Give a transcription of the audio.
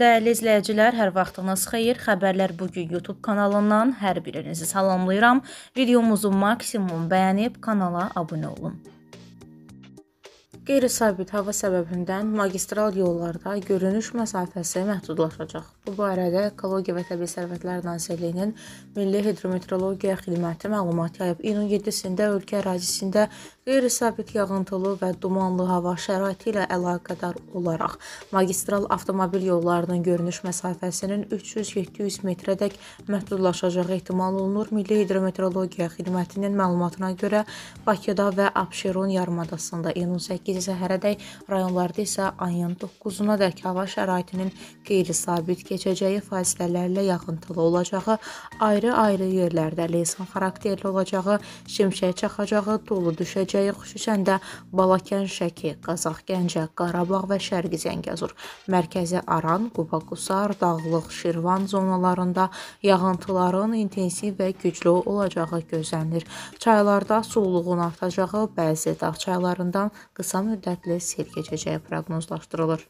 Dəyərli izləyicilər, hər vaxtınız xeyir. Xəbərlər bu gün YouTube kanalından hər birinizi salamlayıram. Videomuzu maksimum bəyənib kanala abunə olun. Qeyri-sabit hava səbəbindən magistral yollarda görünüş məsafəsi məhdudlaşacaq. Bu barədə Ekologiya və Təbii Sərvətlər Nazirliyinin Milli Hidrometeorologiya Xidməti məlumat yayıb. İyunun 7-sində ölkə ərazisində Qeyri-sabit yağıntılı və dumanlı hava şəraiti ilə əlaqədar olaraq magistral avtomobil yollarının görünüş məsafəsinin 300-700 metrədək məhdudlaşacağı ehtimal olunur. Milli Hidrometeorologiya Xidmətinin məlumatına görə Bakıda və Abşeron yarımadasında iyunun 8-i səhərədək, rayonlarda isə ayın 9-una dək hava şəraitinin qeyri-sabit keçəcəyi, fasilələrlə yağıntılı olacağı, ayrı-ayrı yerlərdə leysan xarakterli olacağı, şimşək çaxacağı, dolu düşəcəyi keçəcək, xüsusən də Balakən, Şəki, Qazax, Gəncə, Qarabağ və Şərqi Zəngəzur, Mərkəzi Aran, Quba-Qusar, Dağlıq, Şirvan zonalarında yağıntıların intensiv və güclü olacağı gözlənilir. Çaylarda sululuğun artacağı, bəzi dağ çaylarından qısa müddətli sel keçəcəyi proqnozlaşdırılır.